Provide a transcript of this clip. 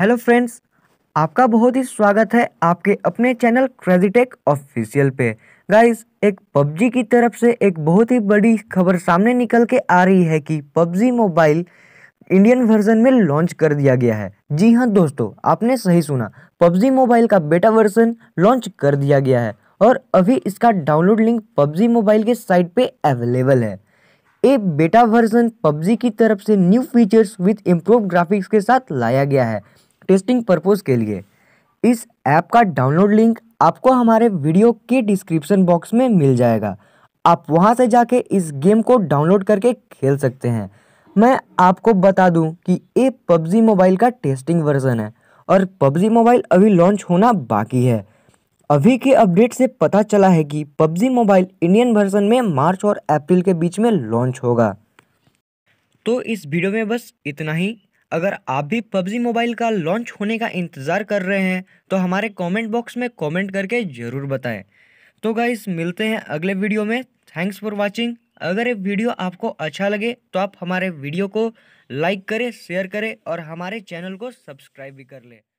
hello friends आपका बहुत ही स्वागत है आपके अपने चैनल क्रेजिटेक ऑफिशियल पे गाइस एक पबजी की तरफ से एक बहुत ही बड़ी खबर सामने निकल के आ रही है कि पबजी मोबाइल इंडियन वर्जन में लॉन्च कर दिया गया है जी हाँ दोस्तों आपने सही सुना पबजी मोबाइल का बेटा वर्जन लॉन्च कर दिया गया है और अभी इसका डाउनलोड लिंक पबजी मोबाइल के साइट पे अवेलेबल है ये बेटा वर्जन पबजी की तरफ से new features with improve graphics के साथ लाया गया है टेस्टिंग पर्पज़ के लिए इस ऐप का डाउनलोड लिंक आपको हमारे वीडियो के डिस्क्रिप्शन बॉक्स में मिल जाएगा आप वहां से जाके इस गेम को डाउनलोड करके खेल सकते हैं मैं आपको बता दूं कि ये पबजी मोबाइल का टेस्टिंग वर्जन है और पबजी मोबाइल अभी लॉन्च होना बाकी है अभी के अपडेट से पता चला है कि पबजी मोबाइल इंडियन वर्जन में मार्च और अप्रैल के बीच में लॉन्च होगा तो इस वीडियो में बस इतना ही अगर आप भी पबजी मोबाइल का लॉन्च होने का इंतज़ार कर रहे हैं तो हमारे कमेंट बॉक्स में कमेंट करके ज़रूर बताएं तो गाइस मिलते हैं अगले वीडियो में थैंक्स फॉर वाचिंग अगर ये वीडियो आपको अच्छा लगे तो आप हमारे वीडियो को लाइक करें शेयर करें और हमारे चैनल को सब्सक्राइब भी कर लें